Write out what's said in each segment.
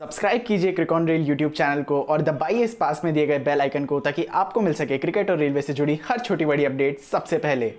subscribe कीजिए क्रिकॉन rail YouTube channel को और दबाइए इस पास में दिए गए बेल आइकन को ताकि आपको मिल सके क्रिकेट और रेलवे से जुड़ी हर छोटी बड़ी अपडेट सबसे पहले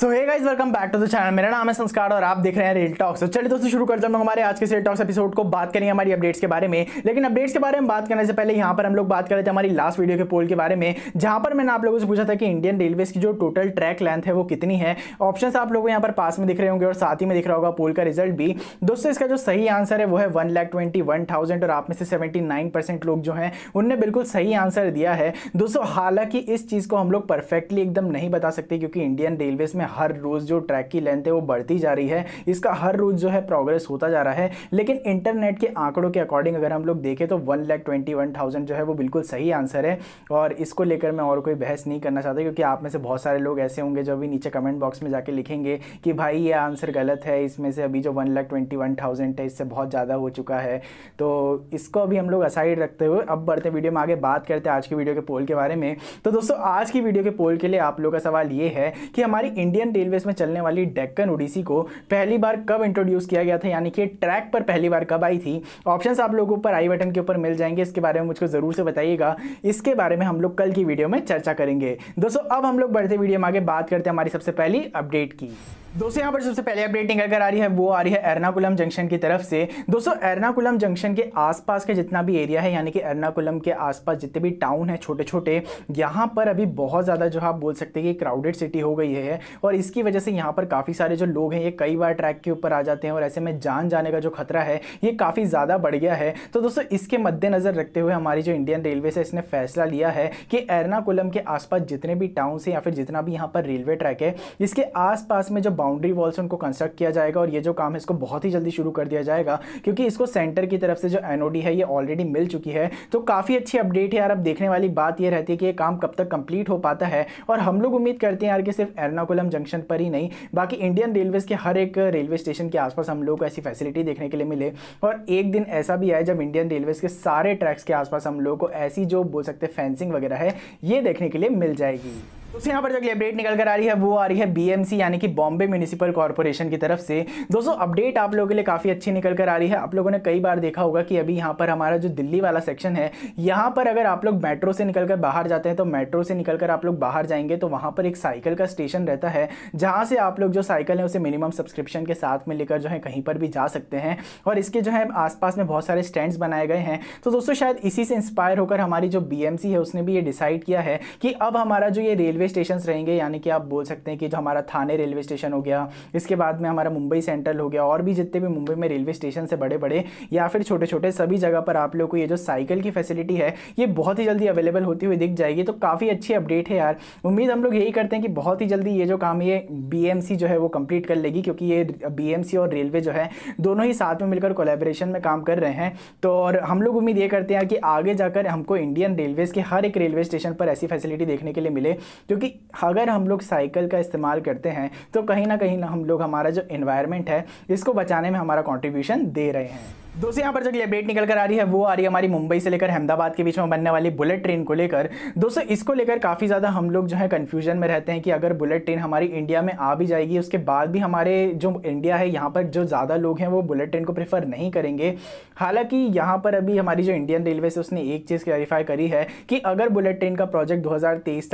so hey guys welcome back to the channel मेरा नाम है संस्कार और आप देख रहे हैं रेल टॉक्स तो चलिए दोस्तों शुरू करते हैं हमारे आज के रेल टॉक्स एपिसोड को बात करेंगे हमारी अपडेट्स के बारे में लेकिन अपडेट्स के बारे में बात करने से पहले यहाँ पर हम लोग बात कर रहे थे हमारी लास्ट वीडियो के पोल के बारे में जहाँ पर मैंने आप लोगों से पूछा था कि इंडियन रेलवेज की जो टोटल ट्रैक लेंथ है वो कितनी है ऑप्शन आप लोगों यहाँ पर पास में दिख रहे होंगे और साथ ही में दिख रहा होगा पोल का रिजल्ट भी दोस्तों इसका जो सही आंसर है वो है one lakh twenty one thousand और आप में से सेवेंटी नाइन परसेंट लोग जो हैं उनने बिल्कुल सही आंसर दिया है दोस्तों हालांकि इस चीज़ को हम लोग परफेक्टली एकदम नहीं बता सकते क्योंकि इंडियन रेलवेज में हैं हर रोज़ जो ट्रैक की लेंथ है वो बढ़ती जा रही है इसका हर रोज़ जो है प्रोग्रेस होता जा रहा है लेकिन इंटरनेट के आंकड़ों के अकॉर्डिंग अगर हम लोग देखें तो one lakh twenty one thousand जो है वो बिल्कुल सही आंसर है और इसको लेकर मैं और कोई बहस नहीं करना चाहता क्योंकि आप में से बहुत सारे लोग ऐसे होंगे जो भी नीचे कमेंट बॉक्स में जाके लिखेंगे कि भाई ये आंसर गलत है इसमें से अभी जो one lakh twenty one thousand है इससे बहुत ज़्यादा हो चुका है तो इसको अभी हम लोग असाइड रखते हुए अब बढ़ते वीडियो में आगे बात करते हैं आज की वीडियो के पोल के बारे में तो दोस्तों आज की वीडियो के पोल के लिए आप लोग का सवाल ये है कि हमारी इंडिया इंडियन रेलवेज में चलने वाली डेक्कन ओडिसी को पहली बार कब इंट्रोड्यूस किया गया था यानी कि ट्रैक पर पहली बार कब आई थी ऑप्शन आप लोगों पर आई बटन के ऊपर मिल जाएंगे इसके बारे में मुझको ज़रूर से बताइएगा इसके बारे में हम लोग कल की वीडियो में चर्चा करेंगे दोस्तों अब हम लोग बढ़ते वीडियो में आगे बात करते हैं हमारी सबसे पहली अपडेट की दोस्तों यहाँ पर सबसे पहले अपडेटिंग अगर आ रही है वो आ रही है एर्नाकुलम जंक्शन की तरफ से दोस्तों एर्नाकुलम जंक्शन के आसपास के जितना भी एरिया है यानी कि एर्नाकुलम के आसपास जितने भी टाउन है छोटे छोटे यहाँ पर अभी बहुत ज़्यादा जो आप बोल सकते हैं कि क्राउडेड सिटी हो गई है और इसकी वजह से यहाँ पर काफ़ी सारे जो लोग हैं ये कई बार ट्रैक के ऊपर आ जाते हैं और ऐसे में जान जाने का जो खतरा है ये काफ़ी ज़्यादा बढ़ गया है तो दोस्तों इसके मद्देनज़र रखते हुए हमारी जो इंडियन रेलवे से इसने फैसला लिया है कि एर्नाकुलम के आसपास जितने भी टाउन से या फिर जितना भी यहाँ पर रेलवे ट्रैक है इसके आसपास में जो बाउंड्री वॉल्स उनको कंस्ट्रक्ट किया जाएगा और ये जो काम है इसको बहुत ही जल्दी शुरू कर दिया जाएगा क्योंकि इसको सेंटर की तरफ से जो एनओडी है ये ऑलरेडी मिल चुकी है तो काफ़ी अच्छी अपडेट है यार अब देखने वाली बात ये रहती है कि ये काम कब तक कंप्लीट हो पाता है और हम लोग उम्मीद करते हैं यार कि सिर्फ एर्नाकुलम जंक्शन पर ही नहीं बाकी इंडियन रेलवेज़ के हर एक रेलवे स्टेशन के आसपास हम लोग को ऐसी फैसिलिटी देखने के लिए मिले और एक दिन ऐसा भी आए जब इंडियन रेलवेज़ के सारे ट्रैक्स के आसपास हम लोग को ऐसी जो बोल सकते हैं फेंसिंग वगैरह है ये देखने के लिए मिल जाएगी दोस्तों यहाँ पर जो अपडेट निकल कर आ रही है वो आ रही है बीएमसी यानी कि बॉम्बे म्यूनिसिपल कॉर्पोरेशन की तरफ से दोस्तों अपडेट आप लोगों के लिए काफ़ी अच्छी निकल कर आ रही है आप लोगों ने कई बार देखा होगा कि अभी यहाँ पर हमारा जो दिल्ली वाला सेक्शन है यहाँ पर अगर आप लोग मेट्रो से निकल कर बाहर जाते हैं तो मेट्रो से निकल कर आप लोग बाहर जाएंगे तो वहाँ पर एक साइकिल का स्टेशन रहता है जहाँ से आप लोग जो साइकिल है उसे मिनिमम सब्सक्रिप्शन के साथ में लेकर जो है कहीं पर भी जा सकते हैं और इसके जो है आसपास में बहुत सारे स्टैंड्स बनाए गए हैं तो दोस्तों शायद इसी से इंस्पायर होकर हमारी जो बी है उसने भी ये डिसाइड किया है कि अब हमारा जो ये रेलवे स्टेशन रहेंगे यानी कि आप बोल सकते हैं कि जो हमारा थाने रेलवे स्टेशन हो गया इसके बाद में हमारा मुंबई सेंट्रल हो गया और भी जितने भी मुंबई में रेलवे स्टेशन से बड़े बड़े या फिर छोटे छोटे सभी जगह पर आप लोग को ये जो साइकिल की फैसिलिटी है ये बहुत ही जल्दी अवेलेबल होती हुई दिख जाएगी तो काफ़ी अच्छी अपडेट है यार उम्मीद हम लोग यही करते हैं कि बहुत ही जल्दी ये जो काम ये बी जो है वो कंप्लीट कर लेगी क्योंकि ये बी और रेलवे जो है दोनों ही साथ में मिलकर कोलेब्रेशन में काम कर रहे हैं तो और हम लोग उम्मीद ये करते हैं कि आगे जाकर हमको इंडियन रेलवेज़ के हर एक रेलवे स्टेशन पर ऐसी फैसिलिटी देखने के लिए मिले तो क्योंकि अगर हम लोग साइकिल का इस्तेमाल करते हैं तो कहीं ना कहीं ना हम लोग हमारा जो इन्वायरमेंट है इसको बचाने में हमारा कॉन्ट्रीब्यूशन दे रहे हैं दोस्तों यहाँ पर जो अपडेट निकल कर आ रही है वो आ रही है हमारी मुंबई से लेकर अहमदाबाद के बीच में बनने वाली बुलेट ट्रेन को लेकर दोस्तों इसको लेकर काफ़ी ज़्यादा हम लोग जो है कन्फ्यूजन में रहते हैं कि अगर बुलेट ट्रेन हमारी इंडिया में आ भी जाएगी उसके बाद भी हमारे जो इंडिया है यहाँ पर जो ज़्यादा लोग हैं वो बुलेट ट्रेन को प्रेफर नहीं करेंगे हालांकि यहाँ पर अभी हमारी जो इंडियन रेलवे से उसने एक चीज़ क्लैरिफाई करी है कि अगर बुलेट ट्रेन का प्रोजेक्ट दो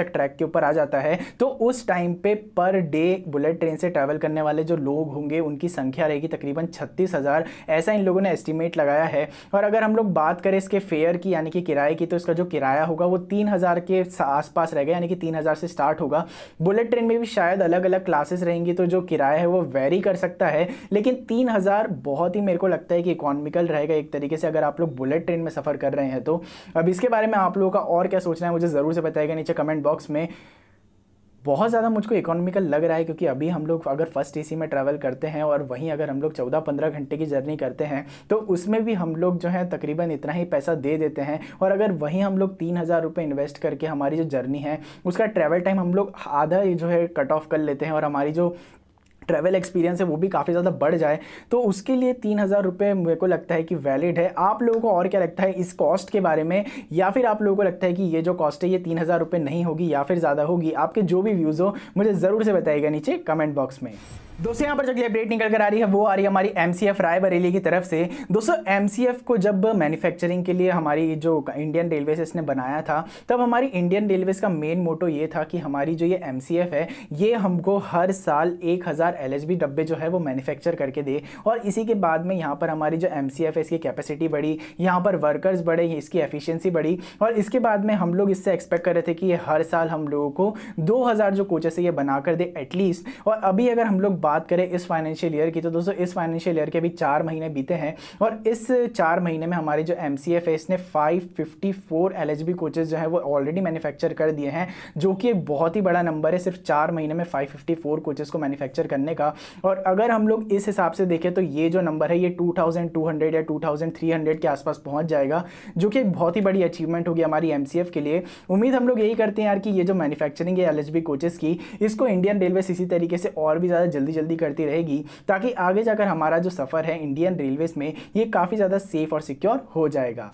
तक ट्रैक के ऊपर आ जाता है तो उस टाइम पे पर डे बुलेट ट्रेन से ट्रैवल करने वाले जो लोग होंगे उनकी संख्या रहेगी तकरीबन छत्तीस ऐसा इन लोगों ने एस्टिमेट एस्टिमेट लगाया है और अगर हम लोग बात करें इसके फेयर की यानी कि किराए की तो इसका जो किराया होगा वो तीन हज़ार के आसपास रहेगा यानी कि तीन हज़ार से स्टार्ट होगा बुलेट ट्रेन में भी शायद अलग अलग क्लासेस रहेंगी तो जो किराया है वो वेरी कर सकता है लेकिन तीन हज़ार बहुत ही मेरे को लगता है कि इकोनॉमिकल रहेगा एक तरीके से अगर आप लोग बुलेट ट्रेन में सफ़र कर रहे हैं तो अब इसके बारे में आप लोगों का और क्या सोचना है मुझे ज़रूर से बताएगा नीचे कमेंट बॉक्स में बहुत ज़्यादा मुझको इकोनॉमिकल लग रहा है क्योंकि अभी हम लोग अगर फर्स्ट एसी में ट्रैवल करते हैं और वहीं अगर हम लोग चौदह पंद्रह घंटे की जर्नी करते हैं तो उसमें भी हम लोग जो है तकरीबन इतना ही पैसा दे देते हैं और अगर वहीं हम लोग तीन हज़ार रुपये इन्वेस्ट करके हमारी जो जर्नी है उसका ट्रैवल टाइम हम लोग आधा जो है कट ऑफ कर लेते हैं और हमारी जो ट्रैवल एक्सपीरियंस है वो भी काफ़ी ज़्यादा बढ़ जाए तो उसके लिए तीन हज़ार रुपये मेरे को लगता है कि वैलिड है आप लोगों को और क्या लगता है इस कॉस्ट के बारे में या फिर आप लोगों को लगता है कि ये जो कॉस्ट है ये तीन हज़ार रुपये नहीं होगी या फिर ज़्यादा होगी आपके जो भी व्यूज़ हो मुझे ज़रूर से बताइएगा नीचे कमेंट बॉक्स में दोस्तों यहाँ पर जो अपडेट निकल कर आ रही है वो आ रही है हमारी एम सी एफ रायबरेली की तरफ से दोस्तों एम सी एफ को जब मैन्युफैक्चरिंग के लिए हमारी जो इंडियन रेलवेज इसने बनाया था तब हमारी इंडियन रेलवेज का मेन मोटो ये था कि हमारी जो ये एम सी एफ है ये हमको हर साल एक हज़ार हज़ार एल डब्बे जो है वो मैन्युफैक्चर करके दे और इसी के बाद में यहाँ पर हमारी जो एम है इसकी कैपेसिटी बढ़ी यहाँ पर वर्कर्स बढ़े इसकी एफिशिएंसी बढ़ी और इसके बाद में हम लोग इससे एक्सपेक्ट कर रहे थे कि ये हर साल हम लोगों को 2000 जो कोचेस है ये बना कर दे एटलीस्ट और अभी अगर हम लोग बात करें इस फाइनेंशियल ईयर की तो दोस्तों इस फाइनेंशियल ईयर के अभी चार महीने बीते हैं और इस चार महीने में हमारी जो एम सी एफ है इसने five fifty four L H B coaches जो है वो ऑलरेडी मैन्युफैक्चर कर दिए हैं जो कि एक बहुत ही बड़ा नंबर है सिर्फ चार महीने में फाइव फिफ्टी फोर कोचेज को मैन्युफैक्चर करने करने का और अगर हम लोग इस हिसाब से देखें तो ये जो नंबर है ये 2200 या 2300 के आसपास पहुंच जाएगा जो कि बहुत ही बड़ी अचीवमेंट होगी हमारी एम के लिए उम्मीद हम लोग यही करते हैं यार कि ये जो मैन्युफैक्चरिंग है एल एच की इसको इंडियन रेलवे इसी तरीके से और भी ज़्यादा जल्दी जल्दी करती रहेगी ताकि आगे जाकर हमारा जो सफ़र है इंडियन रेलवेज़ में ये काफ़ी ज़्यादा सेफ़ और सिक्योर हो जाएगा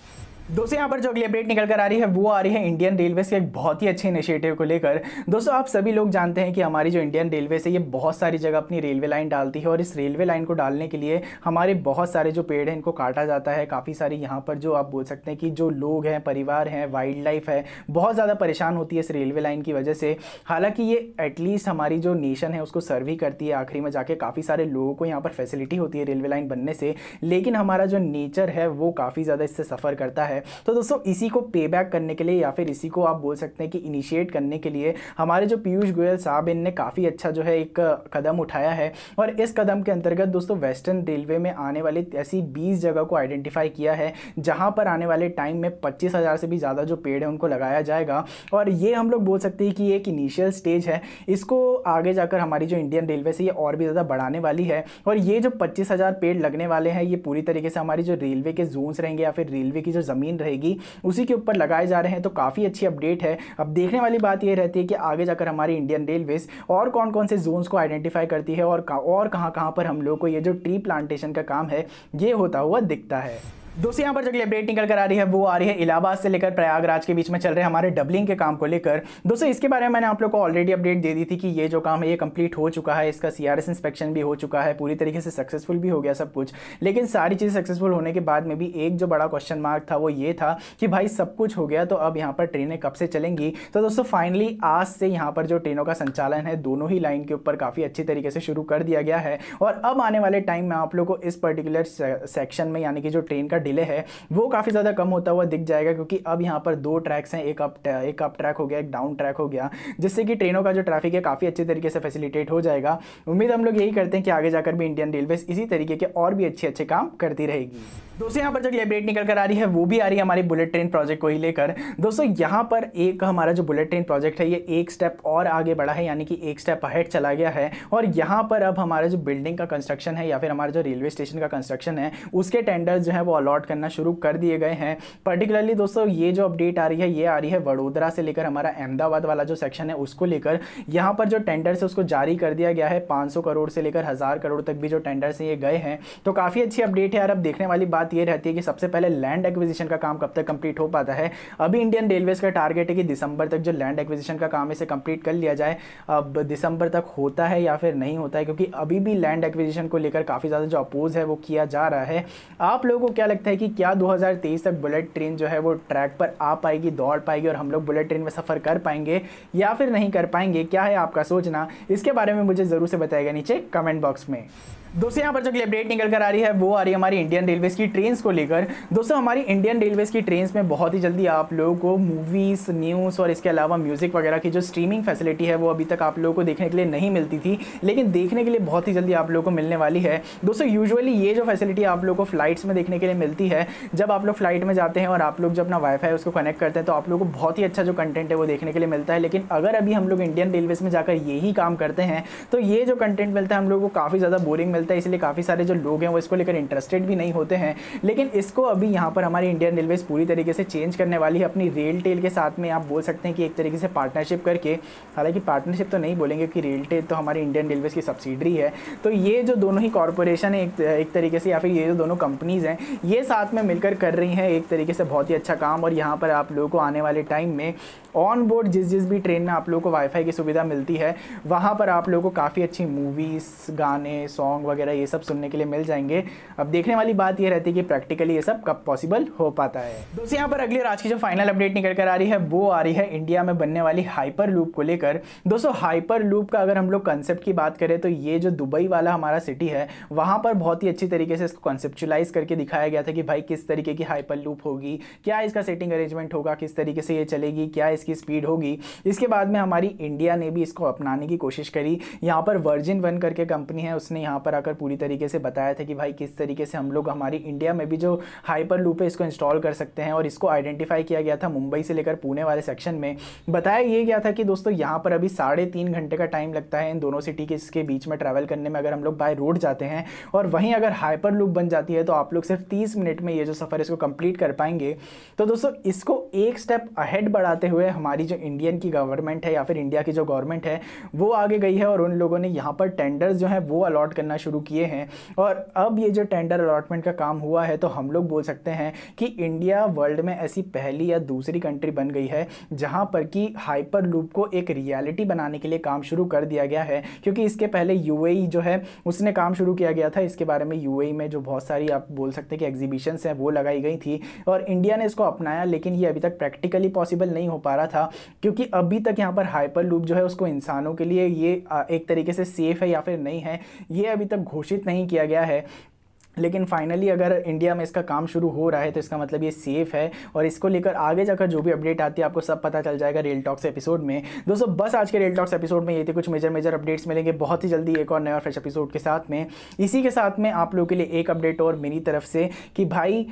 दोस्तों यहाँ पर जो अगली अपडेट निकल कर आ रही है वो आ रही है इंडियन रेलवेज के एक बहुत ही अच्छे इनिशिएटिव को लेकर दोस्तों आप सभी लोग जानते हैं कि हमारी जो इंडियन रेलवेज है ये बहुत सारी जगह अपनी रेलवे लाइन डालती है और इस रेलवे लाइन को डालने के लिए हमारे बहुत सारे जो पेड़ हैं इनको काटा जाता है काफ़ी सारी यहाँ पर जो आप बोल सकते हैं कि जो लोग हैं परिवार हैं वाइल्ड लाइफ है बहुत ज़्यादा परेशान होती है इस रेलवे लाइन की वजह से हालाँकि ये एटलीस्ट हमारी जो नेशन है उसको सर्व ही करती है आखिरी में जाके काफ़ी सारे लोगों को यहाँ पर फैसिलिटी होती है रेलवे लाइन बनने से लेकिन हमारा जो नेचर है वो काफ़ी ज़्यादा इससे सफ़र करता है है तो दोस्तों इसी को पे बैक करने के लिए या फिर इसी को आप बोल सकते हैं कि इनिशिएट करने के लिए हमारे जो पीयूष गोयल साहब इनने काफ़ी अच्छा जो है एक कदम उठाया है और इस कदम के अंतर्गत दोस्तों वेस्टर्न रेलवे में आने वाली ऐसी बीस जगह को आइडेंटिफाई किया है जहाँ पर आने वाले टाइम में पच्चीस हज़ार से भी ज़्यादा जो पेड़ है उनको लगाया जाएगा और ये हम लोग बोल सकते हैं कि एक इनिशियल स्टेज है इसको आगे जाकर हमारी जो इंडियन रेलवे से ये और भी ज़्यादा बढ़ाने वाली है और ये जो पच्चीस पेड़ लगने वाले हैं ये पूरी तरीके से हमारी जो रेलवे के जोन्स रहेंगे या फिर रेलवे की जो ज़मीन ज़मीन रहेगी उसी के ऊपर लगाए जा रहे हैं तो काफ़ी अच्छी अपडेट है अब देखने वाली बात यह रहती है कि आगे जाकर हमारी इंडियन रेलवेज और कौन कौन से जोन्स को आइडेंटिफाई करती है और और कहाँ कहाँ पर हम लोग को ये जो ट्री प्लांटेशन का काम है ये होता हुआ दिखता है दोस्तों यहाँ पर जो अपडेट निकल कर आ रही है वो आ रही है इलाहाबाद से लेकर प्रयागराज के बीच में चल रहे हमारे डबलिंग के काम को लेकर दोस्तों इसके बारे में मैंने आप लोग को ऑलरेडी अपडेट दे दी थी कि ये जो काम है ये कंप्लीट हो चुका है इसका सीआरएस इंस्पेक्शन भी हो चुका है पूरी तरीके से सक्सेसफुल भी हो गया सब कुछ लेकिन सारी चीज़ सक्सेसफुल होने के बाद में भी एक जो बड़ा क्वेश्चन मार्क था वो ये था कि भाई सब कुछ हो गया तो अब यहाँ पर ट्रेनें कब से चलेंगी तो दोस्तों फाइनली आज से यहाँ पर जो ट्रेनों का संचालन है दोनों ही लाइन के ऊपर काफ़ी अच्छी तरीके से शुरू कर दिया गया है और अब आने वाले टाइम में आप लोग को इस पर्टिकुलर सेक्शन में यानी कि जो ट्रेन का डिले है वो काफ़ी ज़्यादा कम होता हुआ दिख जाएगा क्योंकि अब यहाँ पर दो ट्रैक्स हैं एक अप एक अप ट्रैक हो गया एक डाउन ट्रैक हो गया जिससे कि ट्रेनों का जो ट्रैफिक है काफ़ी अच्छे तरीके से फैसिलिटेट हो जाएगा उम्मीद हम लोग यही करते हैं कि आगे जाकर भी इंडियन रेलवेज इसी तरीके के और भी अच्छे अच्छे काम करती रहेगी दोस्तों यहाँ पर जो अपडेट निकल कर आ रही है वो भी आ रही है हमारी बुलेट ट्रेन प्रोजेक्ट को ही लेकर दोस्तों यहाँ पर एक हमारा जो बुलेट ट्रेन प्रोजेक्ट है ये एक स्टेप और आगे बढ़ा है यानी कि एक स्टेप अहेड चला गया है और यहाँ पर अब हमारा जो बिल्डिंग का कंस्ट्रक्शन है या फिर हमारा जो रेलवे स्टेशन का कंस्ट्रक्शन है उसके टेंडर जो है वो अलॉट करना शुरू कर दिए गए हैं पर्टिकुलरली दोस्तों ये जो अपडेट आ रही है ये आ रही है वडोदरा से लेकर हमारा अहमदाबाद वाला जो सेक्शन है उसको लेकर यहाँ पर जो टेंडर्स है उसको जारी कर दिया गया है पाँच करोड़ से लेकर हज़ार करोड़ तक भी जो टेंडर्स ये गए हैं तो काफ़ी अच्छी अपडेट है यार अब देखने वाली बात बात यह रहती है कि सबसे पहले लैंड एक्विजिशन का काम कब तक कंप्लीट हो पाता है अभी इंडियन रेलवेज का टारगेट है कि दिसंबर तक जो लैंड एक्विजिशन का काम इसे कंप्लीट कर लिया जाए अब दिसंबर तक होता है या फिर नहीं होता है क्योंकि अभी भी लैंड एक्विजिशन को लेकर काफ़ी ज़्यादा जो अपोज है वो किया जा रहा है आप लोगों को क्या लगता है कि क्या दो तक बुलेट ट्रेन जो है वो ट्रैक पर आ पाएगी दौड़ पाएगी और हम लोग बुलेट ट्रेन में सफ़र कर पाएंगे या फिर नहीं कर पाएंगे क्या है आपका सोचना इसके बारे में मुझे ज़रूर से बताएगा नीचे कमेंट बॉक्स में दोस्तों यहाँ पर जो अपडेट निकल कर आ रही है वो आ रही है हमारी इंडियन रेलवेज़ की ट्रेन को लेकर दोस्तों हमारी इंडियन रेलवेज़ की ट्रेन में बहुत ही जल्दी आप लोगों को मूवीज़ न्यूज़ और इसके अलावा म्यूज़िक वगैरह की जो स्ट्रीमिंग फैसिलिटी है वो अभी तक आप लोगों को देखने के लिए नहीं मिलती थी लेकिन देखने के लिए बहुत ही जल्दी आप लोगों को मिलने वाली है दोस्तों यूजुअली ये जो फैसिलिटी आप लोगों को फ्लाइट्स में देखने के लिए मिलती है जब आप लोग फ्लाइट में जाते हैं और आप लोग जब अपना वाईफाई उसको कनेक्ट करते हैं तो आप लोगों को बहुत ही अच्छा जो कंटेंट है वो देखने के लिए मिलता है लेकिन अगर अभी हम लोग इंडियन रेलवेज़ में जाकर यही काम करते हैं तो ये जो कंटेंट मिलता है हम लोगों को काफ़ी ज़्यादा बोरिंग मिलता है इसलिए काफ़ी सारे जो लोग हैं वो इसको लेकर इंटरेस्टेड भी नहीं होते हैं लेकिन इसको अभी यहाँ पर हमारी इंडियन रेलवेज़ पूरी तरीके से चेंज करने वाली है अपनी रेल टेल के साथ में आप बोल सकते हैं कि एक तरीके से पार्टनरशिप करके हालांकि पार्टनरशिप तो नहीं बोलेंगे कि रेल टेल तो हमारी इंडियन रेलवेज़ की सब्सिडरी है तो ये जो दोनों ही कॉरपोरेशन है एक, एक तरीके से या फिर ये जो दोनों कंपनीज़ हैं ये साथ में मिलकर कर रही हैं एक तरीके से बहुत ही अच्छा काम और यहाँ पर आप लोगों को आने वाले टाइम में ऑन बोर्ड जिस जिस भी ट्रेन में आप लोगों को वाईफाई की सुविधा मिलती है वहाँ पर आप लोगों को काफ़ी अच्छी मूवीज़ गाने सॉन्ग वगैरह ये सब सुनने के लिए मिल जाएंगे अब देखने वाली बात ये रहती है कि कि प्रैक्टिकली ये सब कब पॉसिबल हो पाता है दोस्तों यहाँ पर अगले राज की जो फाइनल अपडेट निकल कर आ रही है वो आ रही है इंडिया में बनने वाली हाइपर लूप को लेकर दोस्तों हाइपर लूप का अगर हम लोग कंसेप्ट की बात करें तो ये जो दुबई वाला हमारा सिटी है वहाँ पर बहुत ही अच्छी तरीके से इसको कंसेप्चुलाइज करके दिखाया गया था कि भाई किस तरीके की हाइपर लूप होगी क्या इसका सेटिंग अरेंजमेंट होगा किस तरीके से ये चलेगी क्या इसकी स्पीड होगी इसके बाद में हमारी इंडिया ने भी इसको अपनाने की कोशिश करी यहाँ पर वर्जिन वन करके कंपनी है उसने यहाँ पर आकर पूरी तरीके से बताया था कि भाई किस तरीके से हम लोग हमारी इंडिया एरिया में भी जो हाइपर लूप है इसको इंस्टॉल कर सकते हैं और इसको आइडेंटिफाई किया गया था मुंबई से लेकर पुणे वाले सेक्शन में बताया ये गया था कि दोस्तों यहाँ पर अभी साढ़े तीन घंटे का टाइम लगता है इन दोनों सिटी के इसके बीच में ट्रैवल करने में अगर हम लोग बाय रोड जाते हैं और वहीं अगर हाइपर लूप बन जाती है तो आप लोग सिर्फ तीस मिनट में ये जो सफ़र इसको कंप्लीट कर पाएंगे तो दोस्तों इसको एक स्टेप अहेड बढ़ाते हुए हमारी जो इंडियन की गवर्नमेंट है या फिर इंडिया की जो गवर्नमेंट है वो आगे गई है और उन लोगों ने यहाँ पर टेंडर्स जो हैं वो अलॉट करना शुरू किए हैं और अब ये जो टेंडर अलॉटमेंट का काम हुआ है तो हम लोग बोल सकते हैं कि इंडिया वर्ल्ड में ऐसी पहली या दूसरी कंट्री बन गई है जहाँ पर कि हाइपर लूप को एक रियलिटी बनाने के लिए काम शुरू कर दिया गया है क्योंकि इसके पहले यू e जो है उसने काम शुरू किया गया था इसके बारे में यू e में जो बहुत सारी आप बोल सकते हैं कि एग्जीबिशंस हैं वो लगाई गई थी और इंडिया ने इसको अपनाया लेकिन ये अभी तक प्रैक्टिकली पॉसिबल नहीं हो पा रहा था क्योंकि अभी तक यहाँ पर हाइपर लूप जो है उसको इंसानों के लिए ये एक तरीके से सेफ़ है या फिर नहीं है ये अभी तक घोषित नहीं किया गया है लेकिन फाइनली अगर इंडिया में इसका काम शुरू हो रहा है तो इसका मतलब ये सेफ़ है और इसको लेकर आगे जाकर जो भी अपडेट आती है आपको सब पता चल जाएगा रेल टॉक्स एपिसोड में दोस्तों बस आज के रेल टॉक्स एपिसोड में ये थे कुछ मेजर मेजर अपडेट्स मिलेंगे बहुत ही जल्दी एक और नया फ्रेश एपिसोड के साथ में इसी के साथ में आप लोगों के लिए एक अपडेट और मेरी तरफ से कि भाई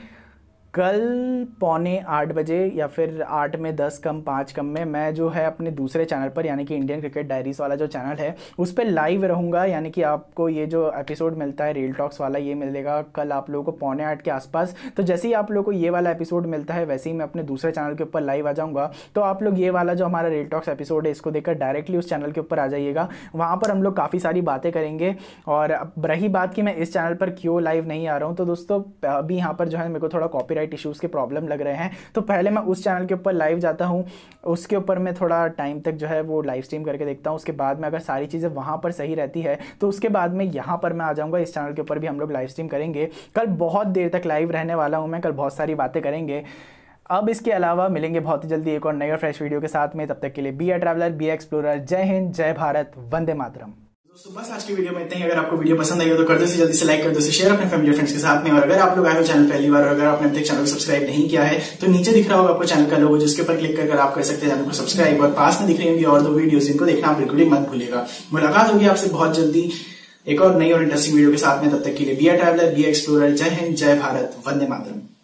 कल पौने आठ बजे या फिर आठ में दस कम पाँच कम में मैं जो है अपने दूसरे चैनल पर यानी कि इंडियन क्रिकेट डायरीज वाला जो चैनल है उस पर लाइव रहूँगा यानी कि आपको ये जो एपिसोड मिलता है रेल टॉक्स वाला ये मिलेगा कल आप लोगों को पौने आठ के आसपास तो जैसे ही आप लोगों को ये वाला एपिसोड मिलता है वैसे ही मैं अपने दूसरे चैनल के ऊपर लाइव आ जाऊँगा तो आप लोग ये वाला जो हमारा रेल टॉक्स एपिसोड है इसको देखकर डायरेक्टली उस चैनल के ऊपर आ जाइएगा वहाँ पर हम लोग काफ़ी सारी बातें करेंगे और अब रही बात कि मैं इस चैनल पर क्यों लाइव नहीं आ रहा हूँ तो दोस्तों अभी यहाँ पर जो है मेरे को थोड़ा कॉपी गाइट इशूज़ के प्रॉब्लम लग रहे हैं तो पहले मैं उस चैनल के ऊपर लाइव जाता हूँ उसके ऊपर मैं थोड़ा टाइम तक जो है वो लाइव स्ट्रीम करके देखता हूँ उसके बाद में अगर सारी चीज़ें वहाँ पर सही रहती है तो उसके बाद में यहाँ पर मैं आ जाऊँगा इस चैनल के ऊपर भी हम लोग लाइव स्ट्रीम करेंगे कल बहुत देर तक लाइव रहने वाला हूँ मैं कल बहुत सारी बातें करेंगे अब इसके अलावा मिलेंगे बहुत ही जल्दी एक और नए और फ्रेश वीडियो के साथ में तब तक के लिए be a traveller be explorer जय हिंद जय भारत वंदे मातरम दोस्तों बस आज की वीडियो में इतने ही अगर आपको वीडियो पसंद आई हो तो कर दो से जल्दी से लाइक कर दो से शेयर अपने फैमिली फ्रेंड्स के साथ में और अगर आप लोग आए हो चैनल पहली बार और अगर आपने अब तक चैनल को सब्सक्राइब नहीं किया है तो नीचे दिख रहा होगा आपको चैनल का लोगो जिसके ऊपर क्लिक कर आप कर सकते हैं चैनल को सब्सक्राइब और पास में दिख रही होगी और दो वीडियो जिनको देखना आप बिल्कुल ही मत भूलेगा मुलाकात होगी आपसे बहुत जल्दी एक और नई और इंटरेस्टिंग वीडियो के साथ में तब तक के लिए बी टाइवलर बी एक्सप्लोर जय हिंद जय भारत वंदे मातरम